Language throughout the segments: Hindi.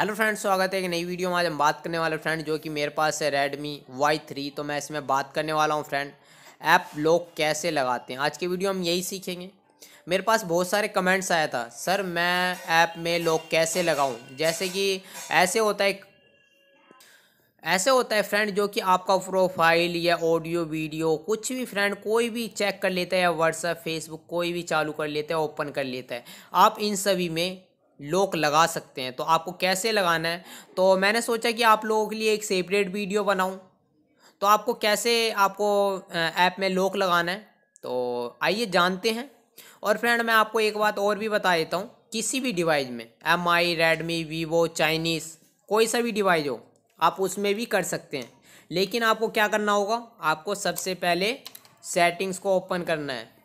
हेलो फ्रेंड्स स्वागत है एक नई वीडियो में आज हम बात करने वाले फ्रेंड जो कि मेरे पास है रेडमी वाई थ्री तो मैं इसमें बात करने वाला हूँ फ्रेंड ऐप लोग कैसे लगाते हैं आज के वीडियो हम यही सीखेंगे मेरे पास बहुत सारे कमेंट्स आया था सर मैं ऐप में लोग कैसे लगाऊँ जैसे कि ऐसे होता है ऐसे होता है फ्रेंड जो कि आपका प्रोफाइल या ऑडियो वीडियो कुछ भी फ्रेंड कोई भी चेक कर लेता है या व्हाट्सएप फेसबुक कोई भी चालू कर लेता है ओपन कर लेता है आप इन सभी में लोक लगा सकते हैं तो आपको कैसे लगाना है तो मैंने सोचा कि आप लोगों के लिए एक सेपरेट वीडियो बनाऊं तो आपको कैसे आपको ऐप में लोक लगाना है तो आइए जानते हैं और फ्रेंड मैं आपको एक बात और भी बता देता हूँ किसी भी डिवाइस में M I Redmi Vivo Chinese कोई सा भी डिवाइस हो आप उसमें भी कर सकते हैं लेकिन आपको क्या करना होगा आपको सबसे पहले सेटिंग्स को ओपन करना है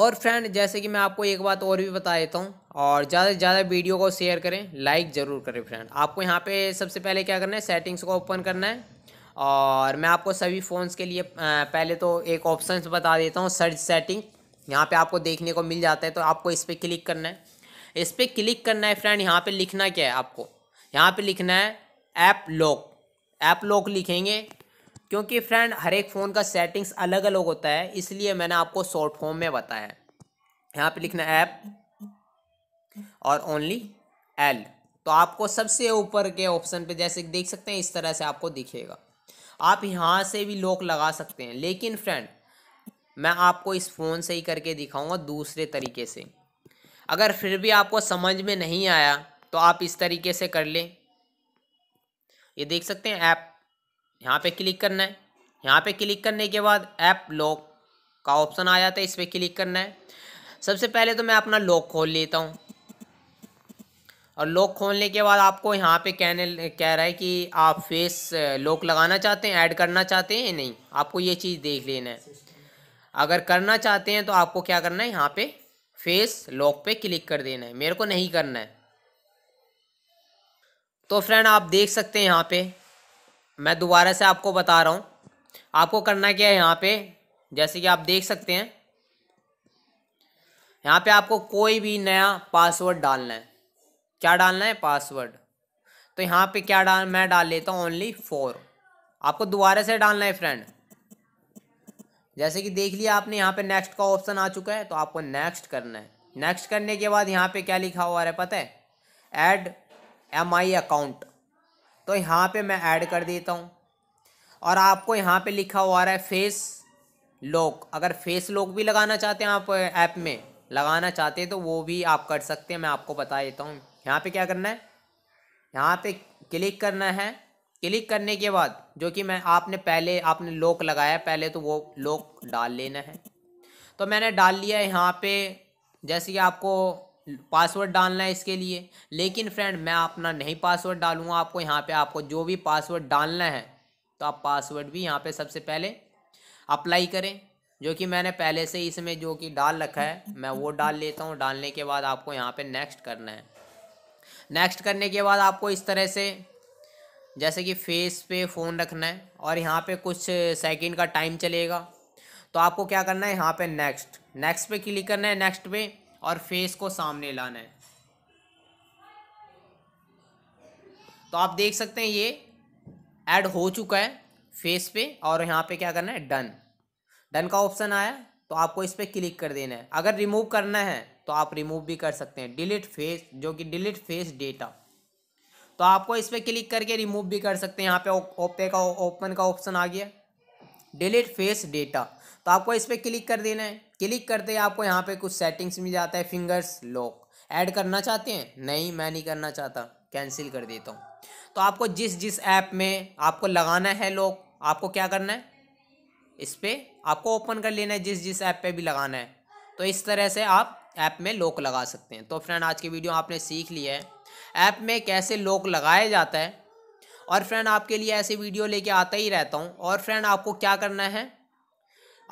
और फ्रेंड जैसे कि मैं आपको एक बात और भी बता देता हूँ और ज़्यादा से ज़्यादा वीडियो को शेयर करें लाइक ज़रूर करें फ्रेंड आपको यहाँ पे सबसे पहले क्या करना है सेटिंग्स को ओपन करना है और मैं आपको सभी फ़ोन्स के लिए पहले तो एक ऑप्शन बता देता हूँ सर्च सेटिंग यहाँ पे आपको देखने को मिल जाता है तो आपको इस पर क्लिक करना है इस पर क्लिक करना है फ्रेंड यहाँ पर लिखना क्या है आपको यहाँ पर लिखना है ऐप लॉक ऐप लॉक लिखेंगे क्योंकि फ्रेंड हर एक फ़ोन का सेटिंग्स अलग अलग होता है इसलिए मैंने आपको शॉर्ट फॉर्म में बताया है यहाँ पे लिखना ऐप और ओनली एल तो आपको सबसे ऊपर के ऑप्शन पे जैसे देख सकते हैं इस तरह से आपको दिखेगा आप यहाँ से भी लॉक लगा सकते हैं लेकिन फ्रेंड मैं आपको इस फ़ोन से ही करके दिखाऊंगा दूसरे तरीके से अगर फिर भी आपको समझ में नहीं आया तो आप इस तरीके से कर लें ये देख सकते हैं ऐप यहाँ पे क्लिक करना है यहाँ पे क्लिक करने के बाद ऐप लॉक का ऑप्शन आ जाता है इस पर क्लिक करना है सबसे पहले तो मैं अपना लॉक खोल लेता हूँ और लॉक खोलने के बाद आपको यहाँ पे कहने कह रहा है कि आप फेस लॉक लगाना चाहते हैं ऐड करना चाहते हैं या नहीं आपको ये चीज़ देख लेना है अगर करना चाहते हैं तो आपको क्या करना है यहाँ पे फेस लॉक पे क्लिक कर देना है मेरे को नहीं करना है तो फ्रेंड आप देख सकते हैं यहाँ पे मैं दोबारा से आपको बता रहा हूँ आपको करना क्या है यहाँ पे जैसे कि आप देख सकते हैं यहाँ पे आपको कोई भी नया पासवर्ड डालना है क्या डालना है पासवर्ड तो यहाँ पे क्या डाल मैं डाल लेता हूँ ओनली फोर आपको दोबारा से डालना है फ्रेंड जैसे कि देख लिया आपने यहाँ पे नेक्स्ट का ऑप्शन आ चुका है तो आपको नेक्स्ट करना है नेक्स्ट करने के बाद यहाँ पे क्या लिखा हुआ है पता है एड एम आई अकाउंट तो यहाँ पे मैं ऐड कर देता हूँ और आपको यहाँ पे लिखा हुआ रहा है फेस लॉक अगर फेस लॉक भी लगाना चाहते हैं आप ऐप में लगाना चाहते हैं तो वो भी आप कर सकते हैं मैं आपको बता देता हूँ यहाँ पे क्या करना है यहाँ पे क्लिक करना है क्लिक करने के बाद जो कि मैं आपने पहले आपने लॉक लगाया पहले तो वो लॉक डाल लेना है तो मैंने डाल लिया यहाँ पर जैसे कि आपको पासवर्ड डालना है इसके लिए लेकिन फ्रेंड मैं अपना नहीं पासवर्ड डालूंगा आपको यहाँ पे आपको जो भी पासवर्ड डालना है तो आप पासवर्ड भी यहाँ पे सबसे पहले अप्लाई करें जो कि मैंने पहले से इसमें जो कि डाल रखा है मैं वो डाल लेता हूँ डालने के बाद आपको यहाँ पर नेक्स्ट करना है नेक्स्ट करने के बाद आपको इस तरह से जैसे कि फेस पे फ़ोन रखना है और यहाँ पे कुछ सेकंड का टाइम चलेगा तो आपको क्या करना है यहाँ पे नेक्स्ट नेक्स्ट पे क्लिक करना है नेक्स्ट पे और फेस को सामने लाना है तो आप देख सकते हैं ये ऐड हो चुका है फेस पे और यहाँ पे क्या करना है डन डन का ऑप्शन आया तो आपको इस पर क्लिक कर देना है अगर रिमूव करना है तो आप रिमूव भी कर सकते हैं डिलीट फेस जो कि डिलीट फेस डेटा तो आपको इस पर क्लिक करके रिमूव भी कर सकते हैं यहाँ पे ओपे का ओपन का ऑप्शन आ गया डिलीट फेस डेटा तो आपको इस पर क्लिक कर देना है क्लिक करते ही आपको यहाँ पे कुछ सेटिंग्स मिल जाता है फिंगर्स लॉक ऐड करना चाहते हैं नहीं मैं नहीं करना चाहता कैंसिल कर देता हूँ तो आपको जिस जिस ऐप में आपको लगाना है लॉक आपको क्या करना है इस पर आपको ओपन कर लेना है जिस जिस ऐप पर भी लगाना है तो इस तरह से आप ऐप में लॉक लगा सकते हैं तो फ्रेंड आज की वीडियो आपने सीख लिया है ऐप में कैसे लॉक लगाया जाता है और फ्रेंड आपके लिए ऐसे वीडियो लेके आता ही रहता हूँ और फ्रेंड आपको क्या करना है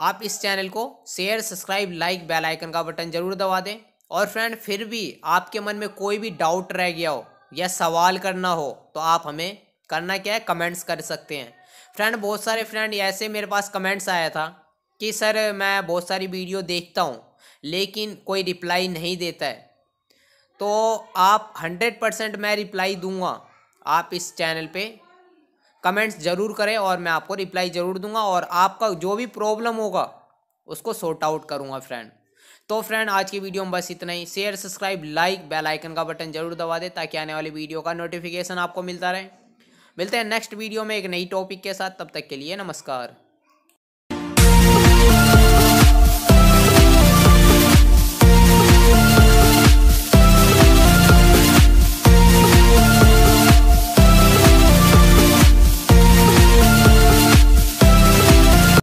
आप इस चैनल को share subscribe like bell icon का बटन जरूर दबा दें और फ्रेंड फिर भी आपके मन में कोई भी डाउट रह गया हो या सवाल करना हो तो आप हमें करना क्या है कमेंट्स कर सकते हैं फ्रेंड बहुत सारे फ्रेंड ऐसे मेरे पास कमेंट्स आया था कि सर मैं बहुत सारी वीडियो देखता हूँ लेकिन कोई रिप्लाई नहीं देता है तो आप हंड्रेड परसेंट मैं रिप्लाई दूंगा आप इस चैनल पे कमेंट्स ज़रूर करें और मैं आपको रिप्लाई ज़रूर दूंगा और आपका जो भी प्रॉब्लम होगा उसको सॉर्ट आउट करूंगा फ्रेंड तो फ्रेंड आज की वीडियो में बस इतना ही share subscribe like bell icon का बटन जरूर दबा दें ताकि आने वाली वीडियो का नोटिफिकेशन आपको मिलता रहे मिलते हैं नेक्स्ट वीडियो में एक नई टॉपिक के साथ तब तक के लिए नमस्कार